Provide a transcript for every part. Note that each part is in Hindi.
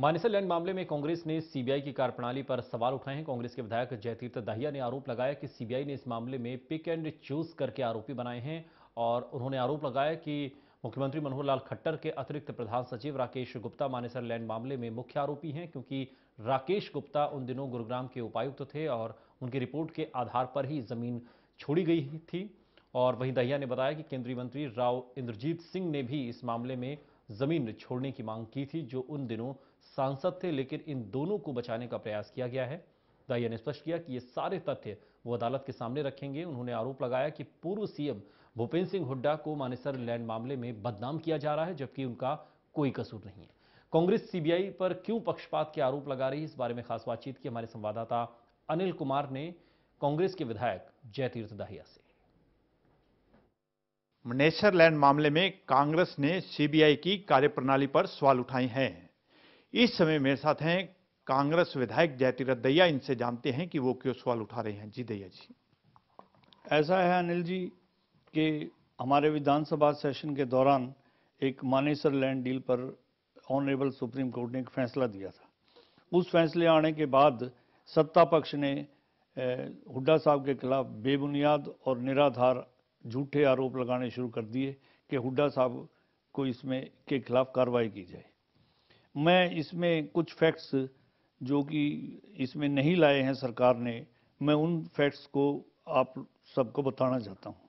मानेसर लैंड मामले में कांग्रेस ने सीबीआई की कार्यप्रणाली पर सवाल उठाए हैं कांग्रेस के विधायक जयतीर्थ दहिया ने आरोप लगाया कि सीबीआई ने इस मामले में पिक एंड चूज करके आरोपी बनाए हैं और उन्होंने आरोप लगाया कि मुख्यमंत्री मनोहर लाल खट्टर के अतिरिक्त प्रधान सचिव राकेश गुप्ता मानेसर लैंड मामले में मुख्य आरोपी हैं क्योंकि राकेश गुप्ता उन दिनों गुरुग्राम के उपायुक्त थे और उनकी रिपोर्ट के आधार पर ही जमीन छोड़ी गई थी और वहीं दहिया ने बताया कि केंद्रीय मंत्री राव इंद्रजीत सिंह ने भी इस मामले में जमीन छोड़ने की मांग की थी जो उन दिनों सांसद थे लेकिन इन दोनों को बचाने का प्रयास किया गया है दाइया ने स्पष्ट किया कि ये सारे तथ्य वो अदालत के सामने रखेंगे उन्होंने आरोप लगाया कि पूर्व सीएम भूपेंद्र सिंह हुड्डा को मानेसर लैंड मामले में बदनाम किया जा रहा है जबकि उनका कोई कसूर नहीं है कांग्रेस सीबीआई पर क्यों पक्षपात के आरोप लगा रही है इस बारे में खास बातचीत की हमारे संवाददाता अनिल कुमार ने कांग्रेस के विधायक जयतीर्थ दाहिया से मनेसर लैंड मामले में कांग्रेस ने सीबीआई की कार्यप्रणाली पर सवाल उठाए हैं इस समय मेरे साथ हैं कांग्रेस विधायक जयतीरथ दैया इनसे जानते हैं कि वो क्यों सवाल उठा रहे हैं जी दैया जी ऐसा है अनिल जी कि हमारे विधानसभा सेशन के दौरान एक मानेसर लैंड डील पर ऑनरेबल सुप्रीम कोर्ट ने एक फैसला दिया था उस फैसले आने के बाद सत्ता पक्ष ने हुड्डा साहब के खिलाफ बेबुनियाद और निराधार झूठे आरोप लगाने शुरू कर दिए कि हुड्डा साहब को इसमें के खिलाफ कार्रवाई की जाए मैं इसमें कुछ फैक्ट्स जो कि इसमें नहीं लाए हैं सरकार ने मैं उन फैक्ट्स को आप सबको बताना चाहता हूँ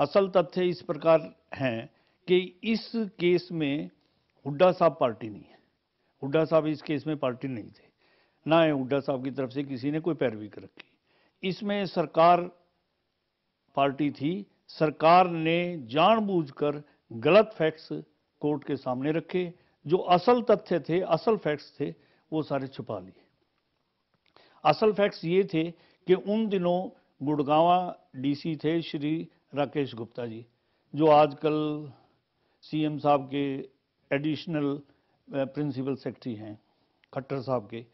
असल तथ्य इस प्रकार हैं कि इस केस में हुड्डा साहब पार्टी नहीं है हुड्डा साहब इस केस में पार्टी नहीं थे ना हुड्डा साहब की तरफ से किसी ने कोई पैरवी कर रखी इसमें सरकार पार्टी थी सरकार ने जानबूझकर गलत फैक्ट्स कोर्ट के सामने रखे जो असल तथ्य थे असल फैक्ट्स थे वो सारे छुपा लिए असल फैक्ट्स ये थे कि उन दिनों गुड़गावा डीसी थे श्री राकेश गुप्ता जी जो आजकल सीएम साहब के एडिशनल प्रिंसिपल सेक्रेटरी हैं खट्टर साहब के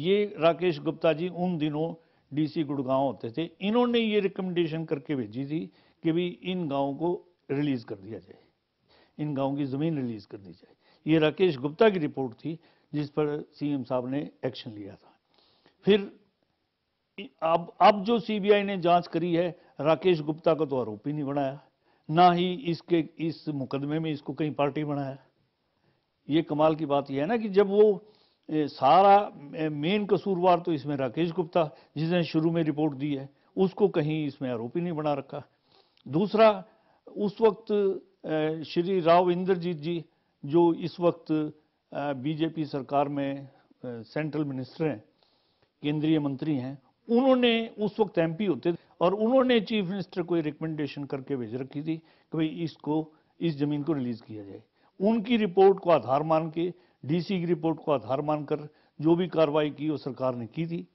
ये राकेश गुप्ता जी उन दिनों डीसी गुड़गांव होते थे इन्होंने ये रिकमेंडेशन करके भेजी थी कि भी इन गाँव को रिलीज़ कर दिया जाए इन गाँव की ज़मीन रिलीज़ कर दी जाए ये राकेश गुप्ता की रिपोर्ट थी जिस पर सीएम साहब ने एक्शन लिया था फिर अब अब जो सीबीआई ने जांच करी है राकेश गुप्ता को तो आरोपी नहीं बनाया ना ही इसके इस मुकदमे में इसको कहीं पार्टी बनाया ये कमाल की बात यह है ना कि जब वो सारा मेन कसूरवार तो इसमें राकेश गुप्ता जिसने शुरू में रिपोर्ट दी है उसको कहीं इसमें आरोपी नहीं बना रखा दूसरा उस वक्त श्री राव इंद्रजीत जी जो इस वक्त बीजेपी सरकार में सेंट्रल मिनिस्टर हैं केंद्रीय मंत्री हैं उन्होंने उस वक्त एमपी होते थे और उन्होंने चीफ मिनिस्टर को रिकमेंडेशन करके भेज रखी थी कि भाई इसको इस जमीन को रिलीज किया जाए उनकी रिपोर्ट को आधार मान के डीसी की रिपोर्ट को आधार मानकर जो भी कार्रवाई की वो सरकार ने की थी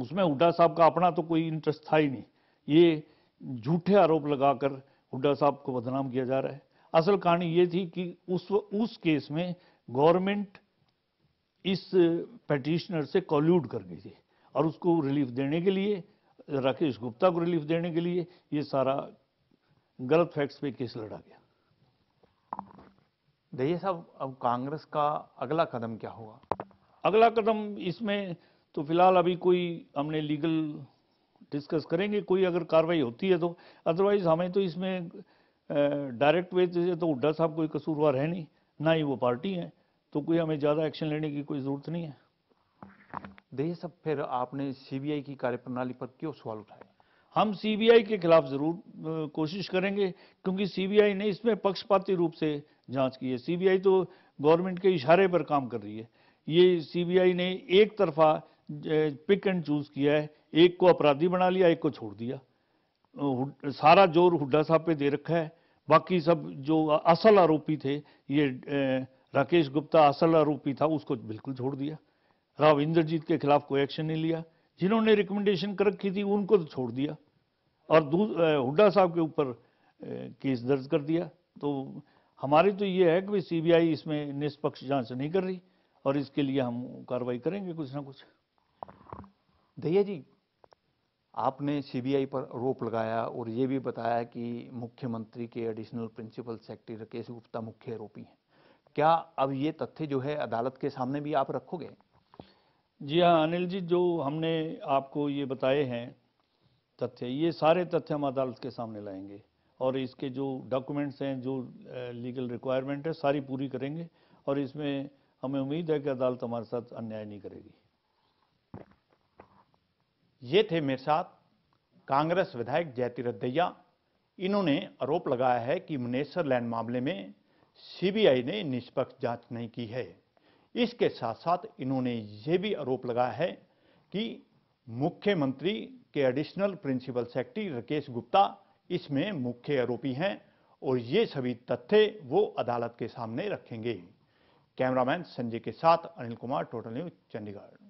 उसमें हुड्डा साहब का अपना तो कोई इंटरेस्ट था ही नहीं ये झूठे आरोप लगाकर हुड्डा साहब को बदनाम किया जा रहा है असल कहानी ये थी कि उस उस केस में गवर्नमेंट इस पटिशनर से कॉल्यूड कर गई थी और उसको रिलीफ देने के लिए राकेश गुप्ता को रिलीफ देने के लिए ये सारा गलत फैक्ट्स पे केस लड़ा गया देखिए साहब अब कांग्रेस का अगला कदम क्या होगा अगला कदम इसमें तो फिलहाल अभी कोई हमने लीगल डिस्कस करेंगे कोई अगर कार्रवाई होती है तो अदरवाइज हमें तो इसमें डायरेक्ट वे से तो हुड्डा साहब कोई कसूरवार है नहीं ना ही वो पार्टी है तो कोई हमें ज़्यादा एक्शन लेने की कोई ज़रूरत नहीं है देखिए सब फिर आपने सीबीआई की कार्यप्रणाली पर क्यों सवाल उठाए हम सीबीआई के खिलाफ ज़रूर कोशिश करेंगे क्योंकि सीबीआई ने इसमें पक्षपाती रूप से जांच की है सीबीआई तो गवर्नमेंट के इशारे पर काम कर रही है ये सीबीआई ने एक तरफा पिक एंड चूज़ किया है एक को अपराधी बना लिया एक को छोड़ दिया सारा जोर हुड्डा साहब पे दे रखा है बाकी सब जो असल आरोपी थे ये राकेश गुप्ता असल आरोपी था उसको बिल्कुल छोड़ दिया राव इंद्रजीत के खिलाफ कोई एक्शन नहीं लिया जिन्होंने रिकमेंडेशन कर रखी थी उनको तो छोड़ दिया और हुड्डा साहब के ऊपर केस दर्ज कर दिया तो हमारी तो ये है कि सीबीआई इसमें निष्पक्ष जांच नहीं कर रही और इसके लिए हम कार्रवाई करेंगे कुछ ना कुछ भैया जी आपने सीबीआई पर आरोप लगाया और ये भी बताया कि मुख्यमंत्री के additional principal secretary Rakesh Gupta मुख्य आरोपी हैं क्या अब ये तथ्य जो है अदालत के सामने भी आप रखोगे जी हाँ अनिल जी जो हमने आपको ये बताए हैं तथ्य ये सारे तथ्य हम अदालत के सामने लाएंगे और इसके जो डॉक्यूमेंट्स हैं जो लीगल रिक्वायरमेंट है सारी पूरी करेंगे और इसमें हमें उम्मीद है कि अदालत हमारे साथ अन्याय नहीं करेगी ये थे मेरे साथ कांग्रेस विधायक जयती दैया इन्होंने आरोप लगाया है कि मुनेसर लैंड मामले में सीबीआई ने निष्पक्ष जांच नहीं की है इसके साथ साथ इन्होंने ये भी आरोप लगाया है कि मुख्यमंत्री के additional principal secretary Rakesh Gupta इसमें मुख्य आरोपी हैं और ये सभी तथ्य वो अदालत के सामने रखेंगे कैमरामैन संजय के साथ अनिल कुमार टोटल न्यूज चंडीगढ़